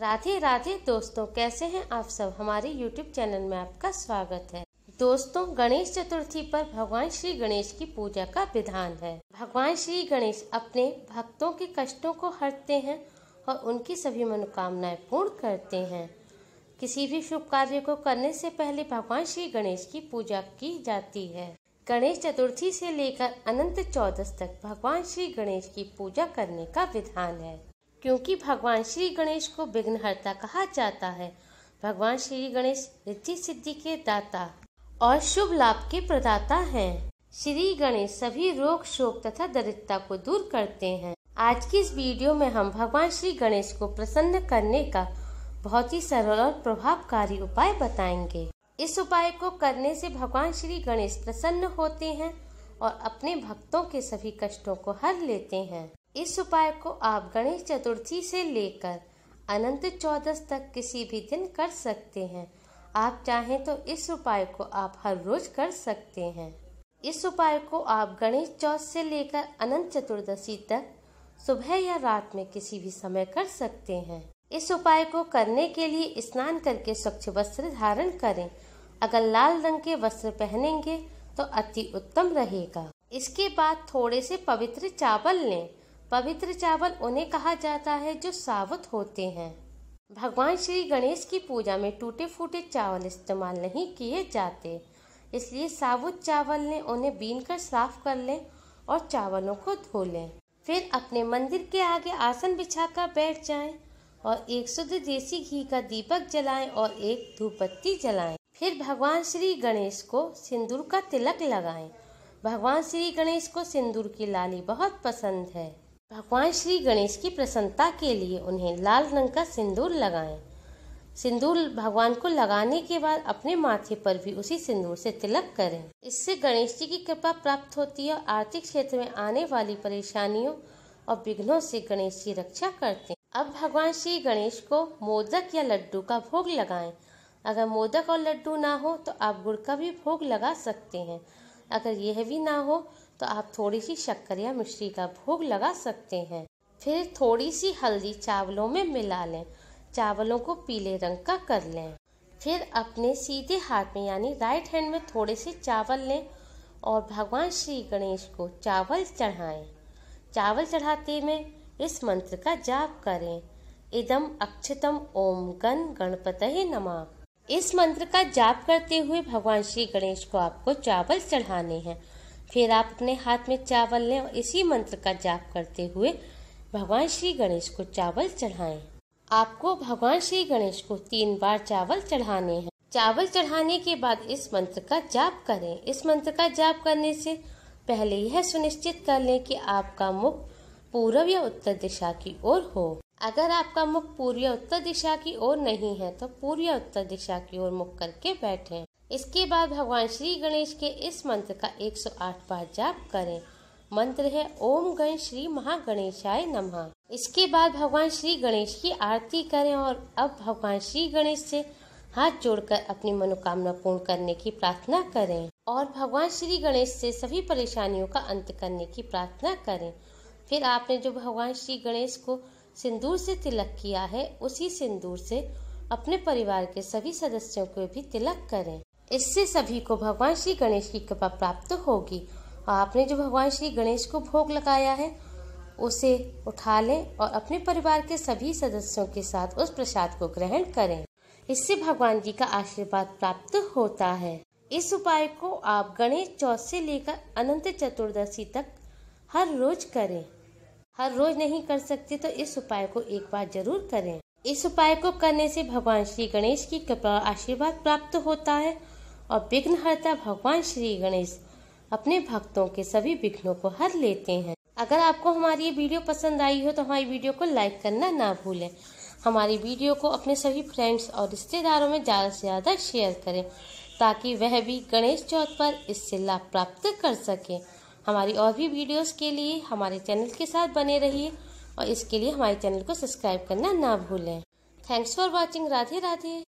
राधे राधे दोस्तों कैसे हैं आप सब हमारे YouTube चैनल में आपका स्वागत है दोस्तों गणेश चतुर्थी पर भगवान श्री गणेश की पूजा का विधान है भगवान श्री गणेश अपने भक्तों के कष्टों को हरते हैं और उनकी सभी मनोकामनाएं पूर्ण करते हैं किसी भी शुभ कार्य को करने से पहले भगवान श्री गणेश की पूजा की जाती है गणेश चतुर्थी से लेकर अनंत चौदस तक भगवान श्री गणेश की पूजा करने का विधान है क्योंकि भगवान श्री गणेश को विघ्नहर्ता कहा जाता है भगवान श्री गणेश रिद्धि सिद्धि के दाता और शुभ लाभ के प्रदाता हैं। श्री गणेश सभी रोग शोक तथा दरिद्रता को दूर करते हैं आज की इस वीडियो में हम भगवान श्री गणेश को प्रसन्न करने का बहुत ही सरल और प्रभावकारी उपाय बताएंगे इस उपाय को करने से भगवान श्री गणेश प्रसन्न होते हैं और अपने भक्तों के सभी कष्टों को हर लेते हैं इस उपाय को आप गणेश चतुर्थी से लेकर अनंत चौदस तक किसी भी दिन कर सकते हैं आप चाहें तो इस उपाय को आप हर रोज कर सकते हैं इस उपाय को आप गणेश चौथ से लेकर अनंत चतुर्दशी तक सुबह या रात में किसी भी समय कर सकते हैं इस उपाय को करने के लिए स्नान करके स्वच्छ वस्त्र धारण करें अगर लाल रंग के वस्त्र पहनेंगे तो अति उत्तम रहेगा इसके बाद थोड़े से पवित्र चावल लें पवित्र चावल उन्हें कहा जाता है जो सावत होते हैं भगवान श्री गणेश की पूजा में टूटे फूटे चावल इस्तेमाल नहीं किए जाते इसलिए साबुत चावल ने उन्हें बीन कर साफ कर लें और चावलों को धो लें फिर अपने मंदिर के आगे आसन बिछाकर बैठ जाएं और एक शुद्ध देसी घी का दीपक जलाएं और एक धूपबत्ती जलाएं फिर भगवान श्री गणेश को सिंदूर का तिलक लगाएं भगवान श्री गणेश को सिंदूर की लाली बहुत पसंद है भगवान श्री गणेश की प्रसन्नता के लिए उन्हें लाल रंग का सिंदूर लगाएं सिंदूर भगवान को लगाने के बाद अपने माथे पर भी उसी सिंदूर से तिलक करें इससे गणेश जी की कृपा प्राप्त होती है और आर्थिक क्षेत्र में आने वाली परेशानियों और विघ्नों से गणेश जी रक्षा करते हैं अब भगवान श्री गणेश को मोदक या लड्डू का भोग लगाएं अगर मोदक और लड्डू ना हो तो आप गुड़ का भी भोग लगा सकते हैं अगर यह भी ना हो तो आप थोड़ी सी शक्कर या मिश्री का भोग लगा सकते हैं फिर थोड़ी सी हल्दी चावलों में मिला लें चावलों को पीले रंग का कर लें फिर अपने सीधे हाथ में यानी राइट हैंड में थोड़े से चावल लें और भगवान श्री गणेश को चावल चढ़ाएं। चावल चढ़ाते में इस मंत्र का जाप करें इदम अक्षतम ओम गण गणपत नमा इस मंत्र का जाप करते हुए भगवान श्री गणेश को आपको चावल चढ़ाने हैं फिर आप अपने हाथ में चावल लें और इसी मंत्र का जाप करते हुए भगवान श्री गणेश को चावल चढ़ाएं। आपको भगवान श्री गणेश को तीन बार चावल चढ़ाने हैं चावल चढ़ाने के बाद इस मंत्र का जाप करें इस मंत्र का जाप करने से पहले यह सुनिश्चित कर लें कि आपका मुख पूर्व या उत्तर दिशा की ओर हो अगर आपका मुख पूर्व या उत्तर दिशा की ओर नहीं है तो पूर्व या उत्तर दिशा की ओर मुख करके बैठें इसके बाद भगवान श्री गणेश के इस मंत्र का 108 बार जाप करें मंत्र है ओम गण श्री महागणेशाय नमः इसके बाद भगवान श्री गणेश की आरती करें और अब भगवान श्री गणेश से हाथ जोड़कर अपनी मनोकामना पूर्ण करने की प्रार्थना करें और भगवान श्री गणेश से सभी परेशानियों का अंत करने की प्रार्थना करें फिर आपने जो भगवान श्री गणेश को सिंदूर से तिलक किया है उसी सिंदूर से अपने परिवार के सभी सदस्यों को भी तिलक करें इससे सभी को भगवान श्री गणेश की कृपा प्राप्त होगी और आपने जो भगवान श्री गणेश को भोग लगाया है उसे उठा लें और अपने परिवार के सभी सदस्यों के साथ उस प्रसाद को ग्रहण करें इससे भगवान जी का आशीर्वाद प्राप्त होता है इस उपाय को आप गणेश चौथ से लेकर अनंत चतुर्दशी तक हर रोज करें हर रोज नहीं कर सकते तो इस उपाय को एक बार जरूर करें इस उपाय को करने से भगवान श्री गणेश की कृपा आशीर्वाद प्राप्त होता है और विघ्नहर्ता भगवान श्री गणेश अपने भक्तों के सभी विघ्नों को हर लेते हैं अगर आपको हमारी ये वीडियो पसंद आई हो तो हमारी वीडियो को लाइक करना ना भूलें हमारी वीडियो को अपने सभी फ्रेंड्स और रिश्तेदारों में ज़्यादा से ज़्यादा शेयर करें ताकि वह भी गणेश चौथ पर इससे लाभ प्राप्त कर सके हमारी और भी वीडियोस के लिए हमारे चैनल के साथ बने रहिए और इसके लिए हमारे चैनल को सब्सक्राइब करना ना भूलें thanks for watching Radhe Radhe